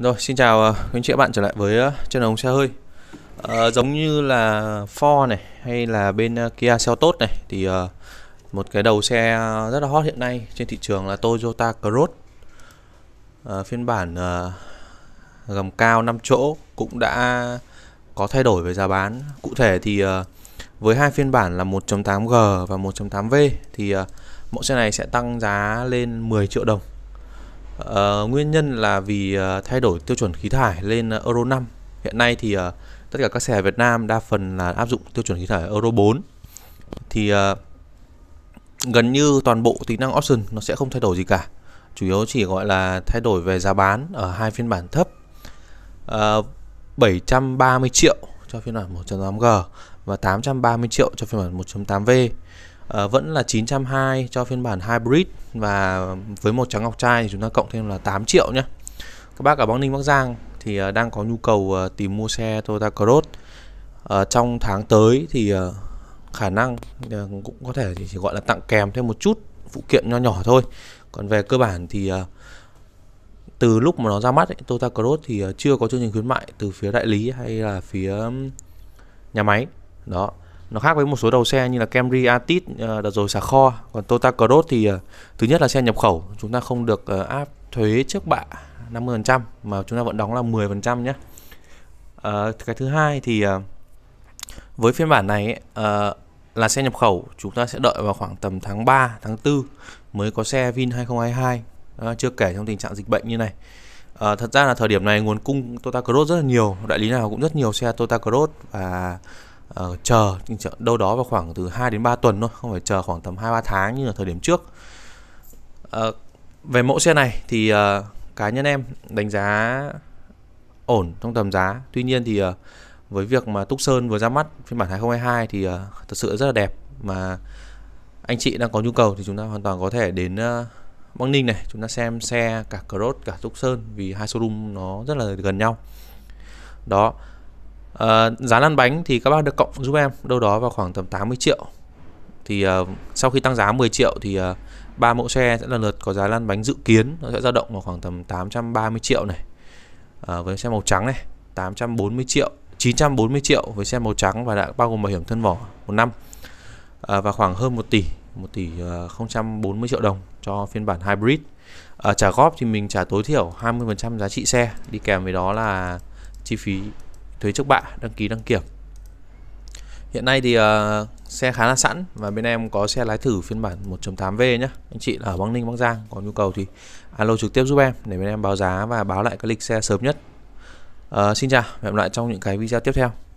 Rồi, xin chào quý anh chị các bạn trở lại với ờ, chân ống xe hơi uh, Giống như là Ford này hay là bên ờ, Kia Seltos này Thì uh, một cái đầu xe rất là hot hiện nay trên thị trường là Toyota Cross uh, Phiên bản uh, gầm cao 5 chỗ cũng đã có thay đổi về giá bán Cụ thể thì uh, với hai phiên bản là 1.8G và 1.8V Thì uh, mẫu xe này sẽ tăng giá lên 10 triệu đồng Uh, nguyên nhân là vì uh, thay đổi tiêu chuẩn khí thải lên uh, Euro 5. Hiện nay thì uh, tất cả các xe Việt Nam đa phần là áp dụng tiêu chuẩn khí thải Euro 4. Thì uh, gần như toàn bộ tính năng option nó sẽ không thay đổi gì cả. Chủ yếu chỉ gọi là thay đổi về giá bán ở hai phiên bản thấp. Uh, 730 triệu cho phiên bản 1.8G và 830 triệu cho phiên bản 1.8V. Ờ, vẫn là 920 cho phiên bản hybrid và với một trắng ngọc trai thì chúng ta cộng thêm là 8 triệu nhé các bác ở Bắc Ninh Bắc Giang thì uh, đang có nhu cầu uh, tìm mua xe Toyota Cross uh, trong tháng tới thì uh, khả năng uh, cũng có thể chỉ, chỉ gọi là tặng kèm thêm một chút phụ kiện nho nhỏ thôi còn về cơ bản thì uh, từ lúc mà nó ra mắt ấy, Toyota Cross thì chưa có chương trình khuyến mại từ phía đại lý hay là phía nhà máy đó nó khác với một số đầu xe như là Camry Atit ờ, đợt rồi xả kho còn Toyota Cross thì ờ, thứ nhất là xe nhập khẩu chúng ta không được ờ, áp thuế trước bạ 50% mà chúng ta vẫn đóng là 10% nhé cái thứ hai thì với phiên bản này là xe nhập khẩu chúng ta sẽ đợi vào khoảng tầm tháng 3 tháng 4 mới có xe Vin 2022 à, chưa kể trong tình trạng dịch bệnh như này à, thật ra là thời điểm này nguồn cung Toyota Cross rất là nhiều đại lý nào cũng rất nhiều xe Toyota Cross và uh, chờ đâu đó vào khoảng từ 2 đến 3 tuần thôi không phải chờ khoảng tầm 2 3 tháng như là thời điểm trước uh, về mẫu xe này thì uh, cá nhân em đánh giá ổn trong tầm giá tuy nhiên thì uh, với việc mà Túc Sơn vừa ra mắt phiên bản 2022 thì uh, thật sự rất là đẹp mà anh chị đang có nhu cầu thì chúng ta hoàn toàn có thể đến uh, Bắc Ninh này chúng ta xem xe cả Cross cả Túc Sơn vì hai showroom nó rất là gần nhau đó à, giá lăn bánh thì các bác được cộng giúp em đâu đó vào khoảng tầm 80 triệu thì uh, sau khi tăng giá 10 triệu thì ờ, ba uh, mẫu xe sẽ lần lượt có giá lăn bánh dự kiến nó sẽ dao động vào khoảng tầm 830 triệu này uh, với xe màu trắng này 840 triệu 940 triệu với xe màu trắng và đã bao gồm bảo hiểm thân vỏ một năm uh, và khoảng hơn 1 tỷ 1 tỷ uh, 040 triệu đồng cho phiên bản hybrid uh, trả góp thì mình trả tối thiểu 20% giá trị xe đi kèm với đó là chi phí thuế trước bạ đăng ký đăng kiểm hiện nay thì uh, xe khá là sẵn và bên em có xe lái thử phiên bản 1.8V nhé anh chị ở Bắc Ninh Bắc Giang có nhu cầu thì alo trực tiếp giúp em để bên em báo giá và báo lại cái lịch xe sớm nhất uh, xin chào hẹn lại trong những cái video tiếp theo